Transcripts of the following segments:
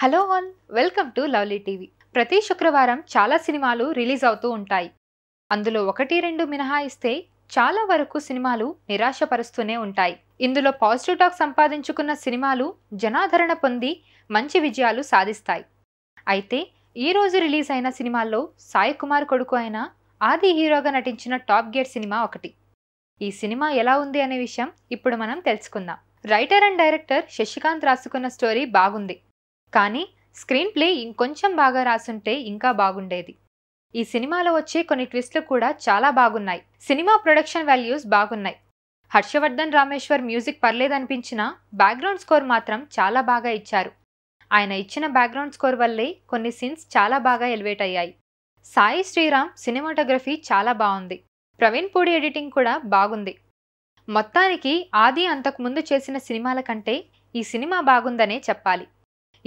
hello all welcome to Lovely TV ప్రతి శుక్రవారం చాలా సినిమాలు రిలీజ్ అవుతూ ఉంటాయి అందులో ఒకటి రెండు మినహాయిస్తే చాలా వరకు సినిమాలు నిరాశపరుస్తూనే ఉంటాయి ఇందులో పాజిటివ్ టాక్ సంపాదించుకున్న సినిమాలు జనాదరణ పొంది మంచి విజయాలు సాధిస్తాయి అయితే ఈ రోజు రిలీజ్ అయిన సినిమాల్లో సాయి కుమార్ కొడుకు అయిన ఆది హీరోగా నటించిన టాప్ గేర్ సినిమా ఒకటి ఈ సినిమా ఎలా ఉంది అనే విషయం ఇప్పుడు మనం తెలుసుకుందాం రైటర్ అండ్ డైరెక్టర్ శశికాంత్ రాసుకున్న స్టోరీ బాగుంది కానీ స్క్రీన్ ప్లే ఇంకొంచెం బాగా రాసుంటే ఇంకా బాగుండేది ఈ సినిమాలో వచ్చే కొన్ని ట్విస్ట్లు కూడా చాలా బాగున్నాయి సినిమా ప్రొడక్షన్ వాల్యూస్ బాగున్నాయి హర్షవర్ధన్ రామేశ్వర్ మ్యూజిక్ పర్లేదనిపించినా బ్యాక్గ్రౌండ్ స్కోర్ మాత్రం చాలా బాగా ఇచ్చారు ఆయన ఇచ్చిన బ్యాక్గ్రౌండ్ స్కోర్ వల్లే కొన్ని సీన్స్ చాలా బాగా ఎలివేట్ అయ్యాయి సాయి శ్రీరామ్ సినిమాటోగ్రఫీ చాలా బాగుంది ప్రవీణ్ పూడి ఎడిటింగ్ కూడా బాగుంది మొత్తానికి ఆది అంతకుముందు చేసిన సినిమాల కంటే ఈ సినిమా బాగుందనే చెప్పాలి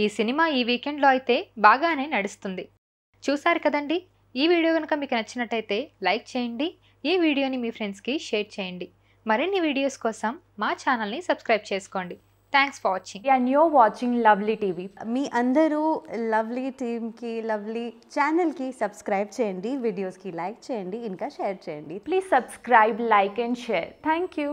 ఈ సినిమా ఈ వీకెండ్లో అయితే బాగానే నడుస్తుంది చూశారు కదండి ఈ వీడియో కనుక మీకు నచ్చినట్టయితే లైక్ చేయండి ఈ వీడియోని మీ ఫ్రెండ్స్కి షేర్ చేయండి మరిన్ని వీడియోస్ కోసం మా ఛానల్ని సబ్స్క్రైబ్ చేసుకోండి thanks for watching and you're watching Lovely TV మీ అందరూ లవ్లీ టీమ్కి లవ్లీ ఛానల్కి సబ్స్క్రైబ్ చేయండి వీడియోస్కి లైక్ చేయండి ఇంకా షేర్ చేయండి please subscribe like and share thank you